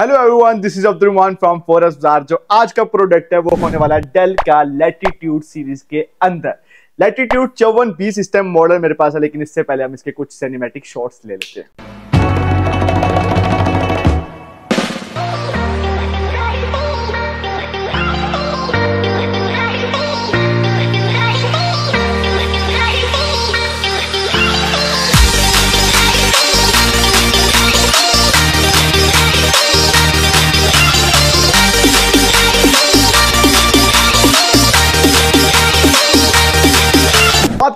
hello everyone this is Abdulman from Foras Bazaar जो आज का प्रोडक्ट है वो होने वाला है डेल का लेटीट्यूड सीरीज के अंदर लेटीट्यूड चौवन बीस स्टेम मॉडल मेरे पास है लेकिन इससे पहले हम इसके कुछ सिनेमैटिक शॉट्स ले लेते हैं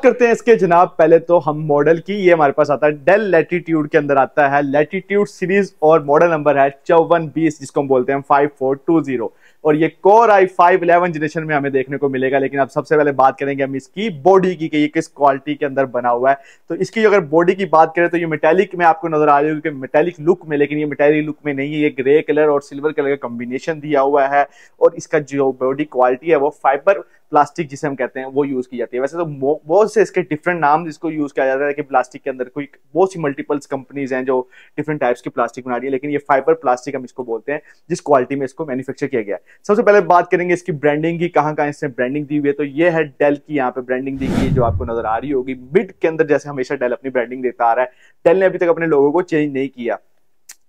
करते हैं इसके जनाब पहले तो हम मॉडल की ये हमारे पास आता है डेल लेटीट्यूड के अंदर आता है लेटीट्यूड सीरीज और मॉडल नंबर है चौवन बीस जिसको हम बोलते हैं फाइव फोर टू जीरो और ये core i five eleven generation में हमें देखने को मिलेगा लेकिन अब सबसे पहले बात करेंगे हम इसकी बॉडी की कि ये किस क्वालिटी के अंदर बना हुआ है तो इसकी अगर बॉडी की बात करें तो ये मेटेलिक में आपको नजर आ रही होगी मेटेलिक लुक में लेकिन ये मेटेलिक लुक में नहीं है ये ग्रे कलर और सिल्वर कलर का कॉम्बिनेशन दिया हुआ है और इसका जो बॉडी क्वालिटी है वो फाइबर प्लास्टिक जिसे हम कहते हैं वो यूज की जाती है वैसे तो बहुत से इसके डिफरेंट नाम इसको यूज किया जाता है कि प्लास्टिक के अंदर कोई बहुत सी मल्टीपल्स कंपनीज हैं जो डिफरेंट टाइप्स की प्लास्टिक बना रही है लेकिन ये फाइबर प्लास्टिक हम इसको बोलते हैं जिस क्वालिटी में इसको मैन्युफैक्चर किया गया है सबसे पहले बात करेंगे इसकी ब्रांडिंग की कहाँ कहाँ इसने ब्रांडिंग दी हुई है तो ये है डेल की यहाँ पे ब्रांडिंग दी गई जो आपको नजर आ रही होगी मिड के अंदर जैसे हमेशा डेल अपनी ब्रांडिंग देता आ रहा है डेल ने अभी तक अपने लोगों को चेंज नहीं किया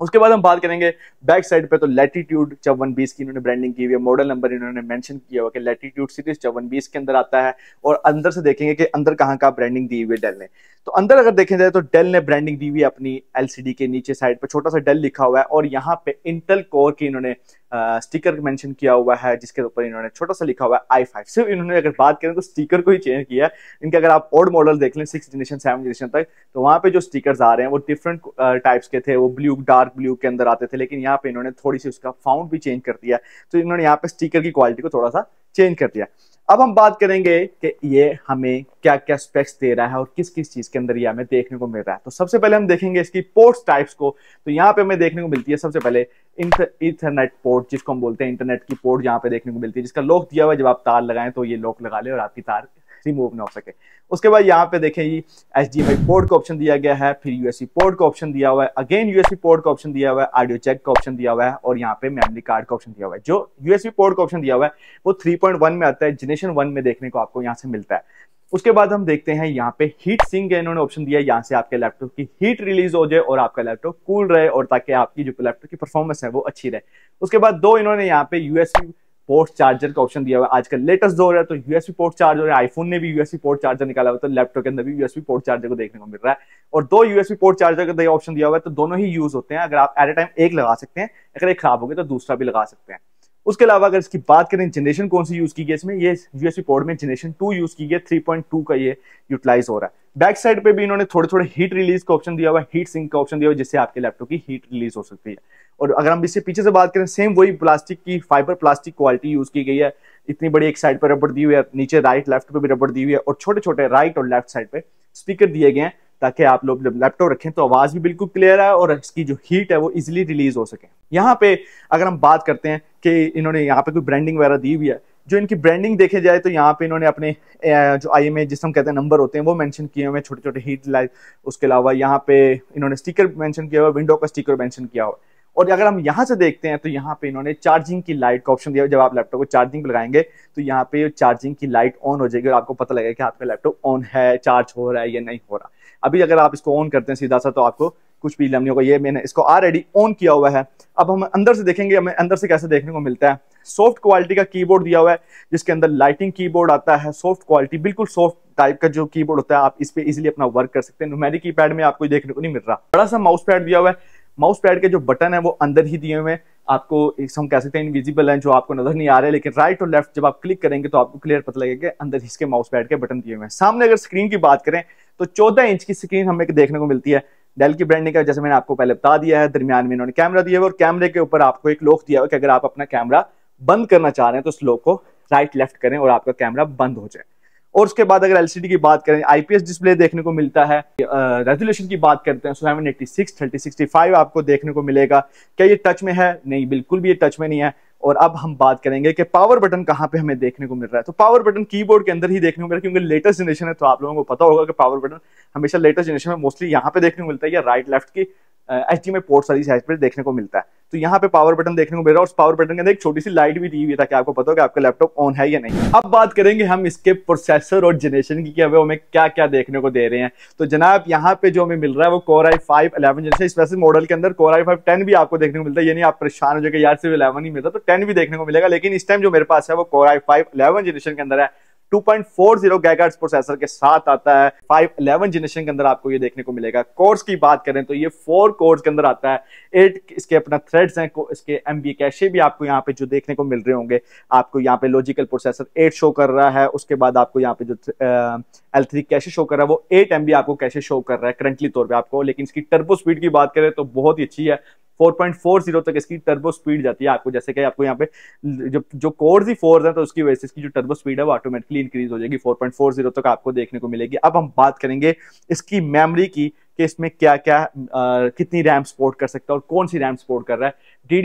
उसके बाद हम बात करेंगे बैक साइड पे तो लेटीट्यूड चौवन बीस की इन्होंने ब्रांडिंग की हुई है मॉडल नंबर इन्होंने मेंशन किया हुआ कि लेटीट्यूड सीरीज चौवन बीस के अंदर आता है और अंदर से देखेंगे कि अंदर कहाँ का ब्रांडिंग दी हुई है डेल ने तो अंदर अगर देखें जाए तो डेल ने ब्रांडिंग दी हुई अपनी एलसीडी के नीचे साइड पर छोटा सा डेल लिखा हुआ है और यहाँ पे इंटल कोर की इन्होंने स्टिकर मेंशन किया हुआ है जिसके ऊपर इन्होंने छोटा सा लिखा हुआ है आई फाइव सिर्फ इन्होंने अगर बात करें तो स्टिकर को ही चेंज किया है इनके अगर आप ओल्ड मॉडल देख लें सिक्स जनरेशन सेवन जनरेशन तक तो वहाँ पे जो स्टिकर्स आ रहे हैं वो डिफरेंट टाइप्स के थे वो ब्लू डार्क ब्लू के अंदर आते थे लेकिन यहाँ पे इन्होंने थोड़ी सी उसका फाउंड भी चेंज कर दिया तो इन्होंने यहाँ पे स्टीकर की क्वालिटी को थोड़ा सा चेंज कर दिया अब हम बात करेंगे कि ये हमें क्या क्या स्पेक्स दे रहा है और किस किस चीज के अंदर ये हमें देखने को मिल रहा है तो सबसे पहले हम देखेंगे इसकी पोर्ट्स टाइप्स को तो यहाँ पे हमें देखने को मिलती है सबसे पहले इंटरनेट पोर्ट जिसको हम बोलते हैं इंटरनेट की पोर्ट यहाँ पे देखने को मिलती है जिसका लॉक दिया हुआ जब आप तार लगाएं तो ये लॉक लगा ले और आपकी तार रिमूव ना हो सके उसके बाद यहाँ पे देखें जी एच डी पोर्ट का ऑप्शन दिया गया है फिर यूएसई पोर्ट का ऑप्शन दिया हुआ है अगेन यूएसबी पोर्ट का ऑप्शन दिया हुआ है ऑडियो चेक का ऑप्शन दिया हुआ है और यहाँ पे मेमरी कार्ड का ऑप्शन दिया हुआ है जो यूएसबी पोर्ट का ऑप्शन दिया हुआ है वो वन में आता है जनरेशन वन में देखने को आपको यहाँ से मिलता है उसके बाद हम देखते हैं यहाँ पे हीट सिंग का इन्होंने ऑप्शन दिया है यहाँ से आपके लैपटॉप की हीट रिलीज हो जाए और आपका लैपटॉप कूल रहे और ताकि आपकी जो लैपटॉप की परफॉर्मेंस है वो अच्छी रहे उसके बाद दो इन्होंने यहाँ पे यूएसबी पोर्ट चार्जर का ऑप्शन दिया हुआ है आजकल लेटेस्ट जो है तो यूएसबी पोर्ट चार्जर है आईफोन ने भी यूएसबी पोर्ट चार्जर निकाला हुआ तो लैपटॉप के अंदर भी यूएसबी पोर्ट चार्जर को देखने को मिल रहा है और दो यूएसबी पोर्ट चार्जर का ऑप्शन दिया हुआ है तो दोनों ही यूज होते हैं अगर आप एट ए टाइम एक लगा सकते हैं अगर एक खराब हो गया तो दूसरा भी लगा सकते हैं उसके अलावा अगर इसकी बात करें जनरेशन कौन सी यूज की गई इसमें ये यूएसबी पोर्ट में जनरेशन टू यूज की गई थ्री पॉइंट टू का ये यूटिलाइज हो रहा है बैक साइड पे भी इन्होंने थोड़े थोड़े हीट रिलीज का ऑप्शन दिया हुआ हीट सिंक का ऑप्शन दिया हुआ जिससे आपके लैपटॉप की हीट रिलीज हो सकती है और अगर हम इससे पीछे से बात करें सेम वही प्लास्टिक की फाइबर प्लास्टिक क्वालिटी यूज की गई है इतनी बड़ी एक साइड पर रबड़ दी हुई है नीचे राइट लेफ्ट पे भी रबड़ दी हुई है और छोटे छोटे राइट और लेफ्ट साइड पे स्पीकर दिए गए हैं ताकि आप लोग जब लैपटॉप रखें तो आवाज़ भी बिल्कुल क्लियर है और इसकी जो हीट है वो इजिली रिलीज हो सके यहाँ पे अगर हम बात करते हैं कि इन्होंने यहाँ पे कोई ब्रांडिंग वगैरह दी हुई है जो इनकी ब्रांडिंग देखे जाए तो यहाँ पे इन्होंने अपने जो आई एम जिस हम कहते हैं नंबर होते हैं वो मेंशन किए हुए हैं छोटे छोटे हीट लाइट उसके अलावा यहाँ पे इन्होंने स्टिकर मेंशन किया हुआ विंडो का स्टिकर मेंशन किया हुआ और अगर हम यहां से देखते हैं तो यहाँ पे इन्होंने चार्जिंग की लाइट का ऑप्शन दिया जब आप लैपटॉप को चार्जिंग लगाएंगे तो यहाँ पे चार्जिंग की लाइट ऑन हो जाएगी और आपको पता लगेगा कि आपका लैपटॉप ऑन है चार्ज हो रहा है या नहीं हो रहा अभी अगर आप इसको ऑन करते हैं सीधा सा तो आपको कुछ भी नहीं होगा ये मैंने इसको ऑलरेडी ऑन किया हुआ है अब हम अंदर से देखेंगे हमें अंदर से कैसे देखने को मिलता है सॉफ्ट क्वालिटी का कीबोर्ड दिया हुआ है जिसके अंदर लाइटिंग कीबोर्ड आता है सॉफ्ट क्वालिटी बिल्कुल सॉफ्ट टाइप का जो कीबोर्ड होता है आप इस पे इजिली अपना वर्क कर सकते हैं नुमेरिक की पैड में आपको देखने को नहीं मिल रहा बड़ा सा माउस पैड दिया हुआ है माउस पैड के जो बटन है वो अंदर ही दिए हुए हैं आपको हम कह सकते हैं इनविजिबल हैं जो आपको नजर नहीं आ रहे लेकिन राइट और लेफ्ट जब आप क्लिक करेंगे तो आपको क्लियर पता लगेगा अंदर इसके माउस पैड के बटन दिए हुए हैं सामने अगर स्क्रीन की बात करें तो चौदह इंच की स्क्रीन हमें देखने को मिलती है डेल की ब्रांडिंग का जैसे मैंने आपको पहले बता दिया है दरमियान में इन्होंने कैमरा दिया है और कैमरे के ऊपर आपको एक लोक दिया हुआ कि अगर आप अपना कैमरा बंद करना चाह रहे हैं तो उस लोक को राइट लेफ्ट करें और आपका कैमरा बंद हो जाए और उसके बाद अगर एलसीडी की बात करें आईपीएस डिस्प्ले देखने को मिलता है रेजोल्यूशन की बात करते हैं seven eighty six thirty sixty five आपको देखने को मिलेगा क्या ये टच में है नहीं बिल्कुल भी ये टच में नहीं है और अब हम बात करेंगे कि पावर बटन कहाँ पे हमें देखने को मिल रहा है तो पावर बटन कीबोर्ड के अंदर ही देखने को मिल रहा है क्योंकि लेटेस्ट जनरेशन है तो आप लोगों को पता होगा कि पावर बटन हमेशा लेटेस्ट जनरेशन में मोस्टली यहाँ पे देखने को मिलता है या राइट लेफ्ट की एच डी में पोर्ट सारी साइज पर देखने को मिलता है तो यहाँ पे पावर बटन देखने को मिल रहा है और पावर बटन के अंदर एक छोटी सी लाइट भी दी हुई ताकि आपको पता हो कि आपका लैपटॉप ऑन है या नहीं अब बात करेंगे हम इसके प्रोसेसर और जनरेशन की कि हमें क्या क्या देखने को दे रहे हैं तो जनाब यहाँ पे जो हमें मिल रहा है वो core i five eleven generation specific model के अंदर कोर आई फाइव टेन भी आपको देखने को मिलता है यानी आप परेशान हो जाएगा यार सिर्फ इलेवन ही मिलता तो टेन भी देखने को मिलेगा लेकिन इस टाइम जो मेरे पास है वो core i five eleven generation के अंदर है 2.40 गैगार्ड्स प्रोसेसर के साथ आता है 511 जनरेशन के अंदर आपको ये देखने को मिलेगा कोर्स की बात करें तो ये फोर कोर्स के अंदर आता है एट इसके अपना थ्रेड्स हैं इसके एम बी कैशे भी आपको यहाँ पे जो देखने को मिल रहे होंगे आपको यहाँ पे लॉजिकल प्रोसेसर एट शो कर रहा है उसके बाद आपको यहाँ पे जो एल थ्री कैशे शो कर रहा है वो एट एम आपको कैसे शो कर रहा है करंटली तौर पर आपको लेकिन इसकी टर्बो स्पीड की बात करें तो बहुत ही अच्छी है 4.40 तक इसकी टर्बो स्पीड जाती है आपको जैसे कि आपको यहाँ पे जो जो कोर्स ही फोर्स है तो उसकी वजह से इसकी जो टर्बो स्पीड है वो ऑटोमेटिकली इंक्रीज हो जाएगी 4.40 तक आपको देखने को मिलेगी अब हम बात करेंगे इसकी मेमोरी की कि इसमें क्या क्या आ, कितनी रैम सपोर्ट कर सकता है और कौन सी रैम सपोर्ट कर रहा है डी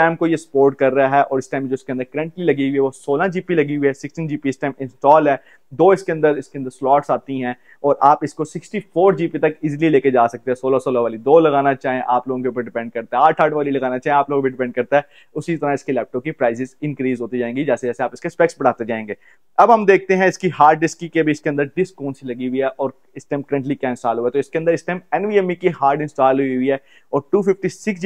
रैम को ये सपोर्ट कर रहा है और इस टाइम जो इसके अंदर करंटली लगी हुई है वो सोलह जीपी लगी हुई है सिक्सटीन जीपी इस टाइम इंस्टॉल है दो इसके अंदर इसके अंदर स्लॉट्स आती हैं और आप इसको 64 जीबी तक इजीली लेके जा सकते हैं सोलह सोलह वाली दो लगाना चाहें आप लोगों के ऊपर डिपेंड करता है आठ आठ वाली लगाना चाहें आप लोगों पर डिपेंड करता है उसी तरह इसके लैपटॉप की प्राइजेस इंक्रीज होती जाएंगी जैसे जैसे आप इसके स्पेक्स बढ़ाते जाएंगे अब हम देखते हैं इसकी हार्ड डिस्क की भी इसके अंदर डिस्क कौन सी लगी हुई है और इस टाइम करंटली क्या इंस्टॉल हुआ है तो इसके अंदर इस टाइम एनवीएमई की हार्ड इंस्टॉल हुई हुई है और two fifty six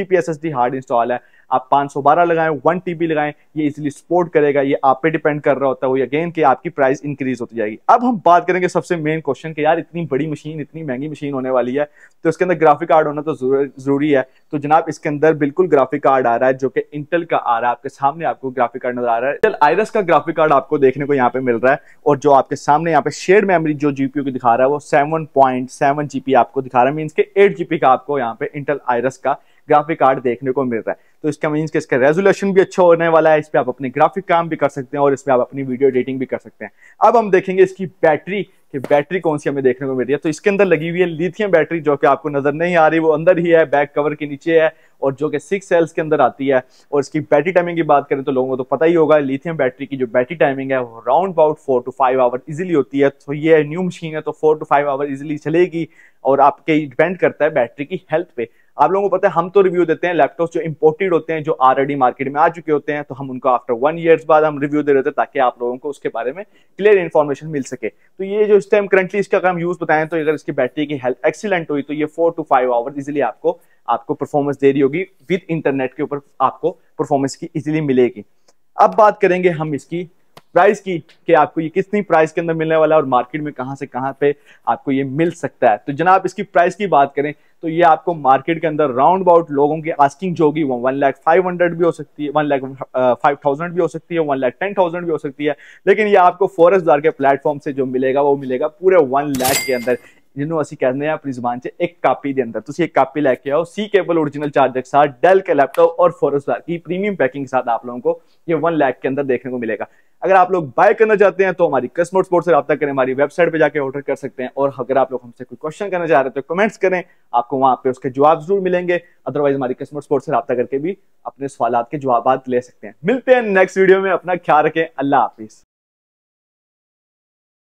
hard install है आप 512 लगाएं वन टीबी लगाएं ये इजिली सपोर्ट करेगा ये आप पे डिपेंड कर रहा होता है वो अगेन कि आपकी प्राइस इंक्रीज होती जाएगी अब हम बात करेंगे सबसे मेन क्वेश्चन कि यार इतनी बड़ी मशीन इतनी महंगी मशीन होने वाली है तो इसके अंदर ग्राफिक कार्ड होना तो जरूरी है तो जनाब इसके अंदर बिल्कुल ग्राफिक कार्ड आ रहा है जो कि इंटेल का आ रहा है आपके सामने आपको ग्राफिक कार्ड नजर आ रहा है इंटेल आयरस का ग्राफिक कार्ड आपको देखने को यहाँ पे मिल रहा है और जो आपके सामने यहाँ पे शेड मेमरी जो जीपीयू की दिखा रहा है वो सेवन पॉइंट सेवन जीपी आपको दिखा रहा है मीन के एट जीपी का आपको यहाँ पे इंटेल आयरस का ग्राफिक कार्ड देखने को मिल रहा है तो इसका मीन कि इसका रेजोल्यूशन भी अच्छा होने वाला है इस पर आप अपने ग्राफिक काम भी कर सकते हैं और इसमें आप अपनी वीडियो एडिटिंग भी कर सकते हैं अब हम देखेंगे इसकी बैटरी कि बैटरी कौन सी हमें देखने को मिल रही है तो इसके अंदर लगी हुई है लिथियम बैटरी जो कि आपको नजर नहीं आ रही वो अंदर ही है बैक कवर के नीचे है और जो कि सिक्स सेल्स के अंदर आती है और इसकी बैटरी टाइमिंग की बात करें तो लोगों को तो पता ही होगा लिथियम बैटरी की जो बैटरी टाइमिंग है वो round about four to five hour easily होती है तो ये न्यू मशीन है तो four to five hour easily चलेगी और आपके डिपेंड करता है बैटरी की हेल्थ पे आप लोगों को पता है हम तो रिव्यू देते हैं लैपटॉप जो इंपोर्टेड होते हैं जो ऑलरेडी मार्केट में आ चुके होते हैं तो हम उनको आफ्टर वन ईयर्स बाद हम रिव्यू दे रहे थे ताकि आप लोगों को उसके बारे में क्लियर इन्फॉर्मेशन मिल सके तो ये जो इस टाइम करंटली इसका अगर हम यूज बताएं तो अगर इसकी बैटरी की हेल्थ एक्सीलेंट हुई तो ये four to five hour easily आपको आपको परफॉर्मेंस दे रही होगी विद इंटरनेट के ऊपर आपको परफॉर्मेंस की इजिली मिलेगी अब बात करेंगे हम इसकी प्राइस की कि आपको ये कितनी प्राइस के अंदर मिलने वाला है और मार्केट में कहां से कहां पे आपको ये मिल सकता है तो जनाब इसकी प्राइस की बात करें तो ये आपको मार्केट के अंदर राउंड अबाउट लोगों की आस्किंग जो होगी वो वन लाख फाइव हंड्रेड भी हो सकती है वन लाख फाइव थाउजेंड भी हो सकती है वन लाख टेन थाउजेंड भी हो सकती है लेकिन ये आपको फॉरेस्ट बाजार के प्लेटफॉर्म से जो मिलेगा वो मिलेगा पूरे वन लाख के अंदर जिन्होंने असं ਕਹਿੰਦੇ ਆ ਆਪਣੀ ਜ਼ੁਬਾਨ 'ਚ ਇੱਕ ਕਾਪੀ ਦੇ ਅੰਦਰ ਤੁਸੀਂ ਇੱਕ ਕਾਪੀ ਲੈ ਕੇ केबल ओरिजिनल चार्जर के साथ डेल के लैपटॉप और फोरस की प्रीमियम पैकिंग के साथ आप लोगों को ये वन लाख के अंदर देखने को मिलेगा अगर आप लोग बाय करना चाहते हैं तो हमारी कस्टमर स्पोर्ट से रब्ता करें हमारी वेबसाइट पर जाकर ऑर्डर कर सकते हैं और अगर आप लोग हमसे कोई क्वेश्चन करना चाह रहे हैं तो कमेंट्स करें आपको वहां पे उसके जवाब जरूर मिलेंगे अदरवाइज हमारी कस्टमर स्पोर्ट से रब्ता करके भी अपने सवाल के जवाब ले सकते हैं मिलते हैं नेक्स्ट वीडियो में अपना ख्याल रखें अल्लाह हाफिज